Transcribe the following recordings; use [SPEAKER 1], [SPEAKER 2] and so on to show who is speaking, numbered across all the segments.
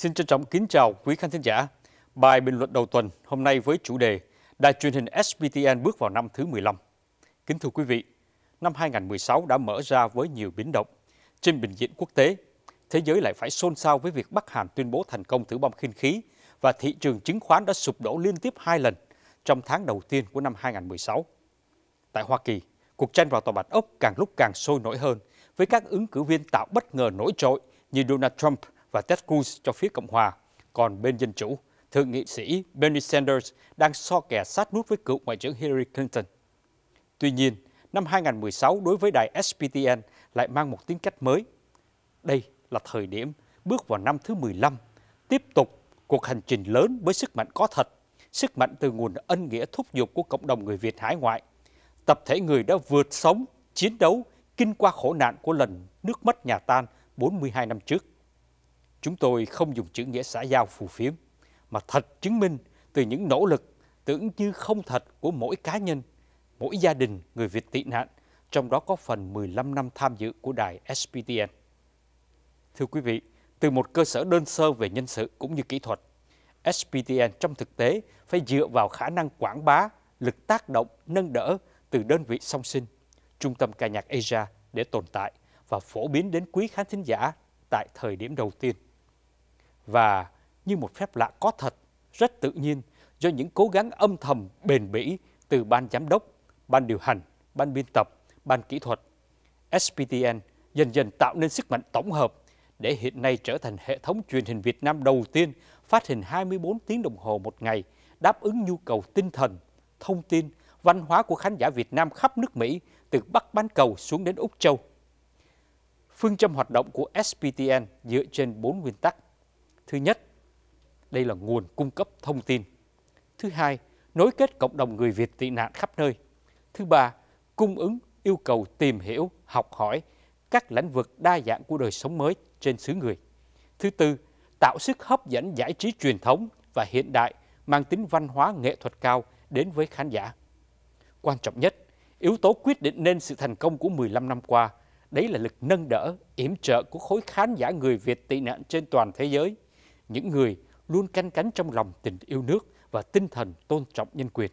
[SPEAKER 1] Xin trân trọng kính chào quý khán thính giả. Bài bình luận đầu tuần hôm nay với chủ đề Đài truyền hình SBTN bước vào năm thứ 15. Kính thưa quý vị, năm 2016 đã mở ra với nhiều biến động. Trên bình diện quốc tế, thế giới lại phải xôn xao với việc Bắc Hàn tuyên bố thành công thử bom khinh khí và thị trường chứng khoán đã sụp đổ liên tiếp hai lần trong tháng đầu tiên của năm 2016. Tại Hoa Kỳ, cuộc tranh vào tòa bạch ốc càng lúc càng sôi nổi hơn với các ứng cử viên tạo bất ngờ nổi trội như Donald Trump – và Ted Cruz cho phía Cộng hòa. Còn bên Dân Chủ, Thượng nghị sĩ Bernie Sanders đang so kè sát nút với cựu Ngoại trưởng Hillary Clinton. Tuy nhiên, năm 2016 đối với đài SPTN lại mang một tính cách mới. Đây là thời điểm bước vào năm thứ 15, tiếp tục cuộc hành trình lớn với sức mạnh có thật, sức mạnh từ nguồn ân nghĩa thúc giục của cộng đồng người Việt hải ngoại. Tập thể người đã vượt sống, chiến đấu, kinh qua khổ nạn của lần nước mất nhà tan 42 năm trước. Chúng tôi không dùng chữ nghĩa xã giao phù phiếm, mà thật chứng minh từ những nỗ lực tưởng như không thật của mỗi cá nhân, mỗi gia đình người Việt tị nạn, trong đó có phần 15 năm tham dự của đài SPTN. Thưa quý vị, từ một cơ sở đơn sơ về nhân sự cũng như kỹ thuật, SPTN trong thực tế phải dựa vào khả năng quảng bá, lực tác động, nâng đỡ từ đơn vị song sinh, Trung tâm ca nhạc Asia để tồn tại và phổ biến đến quý khán thính giả tại thời điểm đầu tiên và như một phép lạ có thật, rất tự nhiên do những cố gắng âm thầm bền bỉ từ ban giám đốc, ban điều hành, ban biên tập, ban kỹ thuật. SPTN dần dần tạo nên sức mạnh tổng hợp để hiện nay trở thành hệ thống truyền hình Việt Nam đầu tiên phát hình 24 tiếng đồng hồ một ngày, đáp ứng nhu cầu tinh thần, thông tin, văn hóa của khán giả Việt Nam khắp nước Mỹ, từ Bắc Bán Cầu xuống đến Úc Châu. Phương châm hoạt động của SPTN dựa trên 4 nguyên tắc. Thứ nhất, đây là nguồn cung cấp thông tin. Thứ hai, nối kết cộng đồng người Việt tị nạn khắp nơi. Thứ ba, cung ứng yêu cầu tìm hiểu, học hỏi các lĩnh vực đa dạng của đời sống mới trên xứ người. Thứ tư, tạo sức hấp dẫn giải trí truyền thống và hiện đại mang tính văn hóa nghệ thuật cao đến với khán giả. Quan trọng nhất, yếu tố quyết định nên sự thành công của 15 năm qua, đấy là lực nâng đỡ, yểm trợ của khối khán giả người Việt tị nạn trên toàn thế giới – những người luôn canh cánh trong lòng tình yêu nước và tinh thần tôn trọng nhân quyền.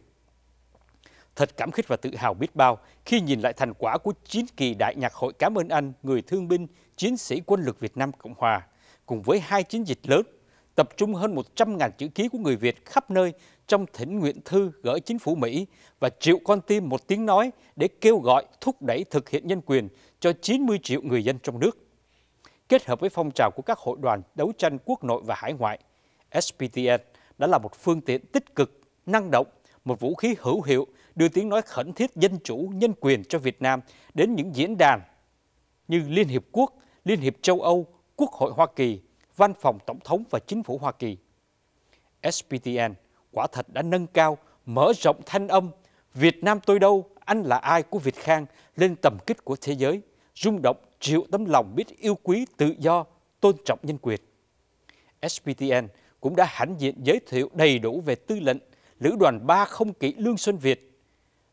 [SPEAKER 1] Thật cảm khích và tự hào biết bao khi nhìn lại thành quả của 9 kỳ Đại nhạc hội Cảm ơn Anh Người Thương binh Chiến sĩ Quân lực Việt Nam Cộng Hòa cùng với hai chiến dịch lớn tập trung hơn 100.000 chữ ký của người Việt khắp nơi trong thỉnh nguyện thư gửi chính phủ Mỹ và triệu con tim một tiếng nói để kêu gọi thúc đẩy thực hiện nhân quyền cho 90 triệu người dân trong nước kết hợp với phong trào của các hội đoàn đấu tranh quốc nội và hải ngoại, SPTN đã là một phương tiện tích cực, năng động, một vũ khí hữu hiệu đưa tiếng nói khẩn thiết dân chủ, nhân quyền cho Việt Nam đến những diễn đàn như Liên Hiệp Quốc, Liên Hiệp Châu Âu, Quốc hội Hoa Kỳ, Văn phòng Tổng thống và Chính phủ Hoa Kỳ. SPTN quả thật đã nâng cao, mở rộng thanh âm Việt Nam tôi đâu, anh là ai của Việt Khang lên tầm kích của thế giới, rung động triệu tấm lòng biết yêu quý tự do, tôn trọng nhân quyền. SPTN cũng đã hãnh diện giới thiệu đầy đủ về tư lệnh Lữ đoàn 3 không kỵ Lương Xuân Việt.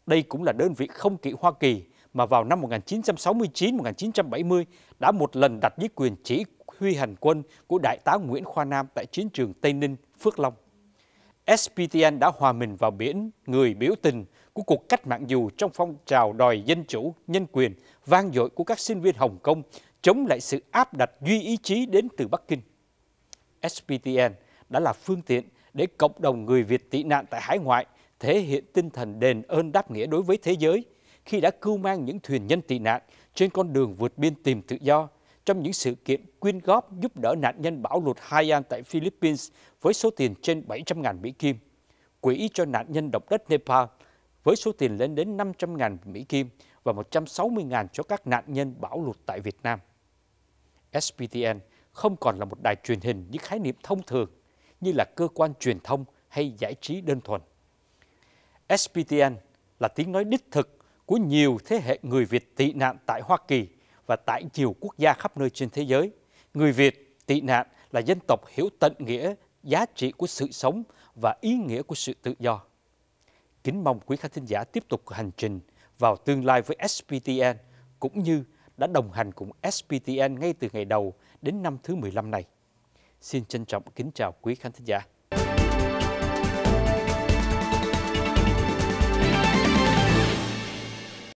[SPEAKER 1] Đây cũng là đơn vị không kỵ Hoa Kỳ mà vào năm 1969-1970 đã một lần đặt dưới quyền chỉ huy hành quân của Đại tá Nguyễn Khoa Nam tại chiến trường Tây Ninh, Phước Long. SPTN đã hòa mình vào biển người biểu tình của cuộc cách mạng dù trong phong trào đòi dân chủ, nhân quyền vang dội của các sinh viên Hồng Kông chống lại sự áp đặt duy ý chí đến từ Bắc Kinh. SPTN đã là phương tiện để cộng đồng người Việt tị nạn tại hải ngoại thể hiện tinh thần đền ơn đáp nghĩa đối với thế giới khi đã cưu mang những thuyền nhân tị nạn trên con đường vượt biên tìm tự do trong những sự kiện quyên góp giúp đỡ nạn nhân bão lụt Haiyan tại Philippines với số tiền trên 700.000 Mỹ Kim, quỹ cho nạn nhân động đất Nepal với số tiền lên đến 500.000 Mỹ Kim và 160.000 cho các nạn nhân bão lụt tại Việt Nam. SPTN không còn là một đài truyền hình như khái niệm thông thường như là cơ quan truyền thông hay giải trí đơn thuần. SPTN là tiếng nói đích thực của nhiều thế hệ người Việt tị nạn tại Hoa Kỳ và tại nhiều quốc gia khắp nơi trên thế giới. Người Việt tị nạn là dân tộc hiểu tận nghĩa, giá trị của sự sống và ý nghĩa của sự tự do. Kính mong quý khán thính giả tiếp tục hành trình vào tương lai với SPTN cũng như đã đồng hành cùng SPTN ngay từ ngày đầu đến năm thứ 15 này. Xin trân trọng kính chào quý khán thính giả.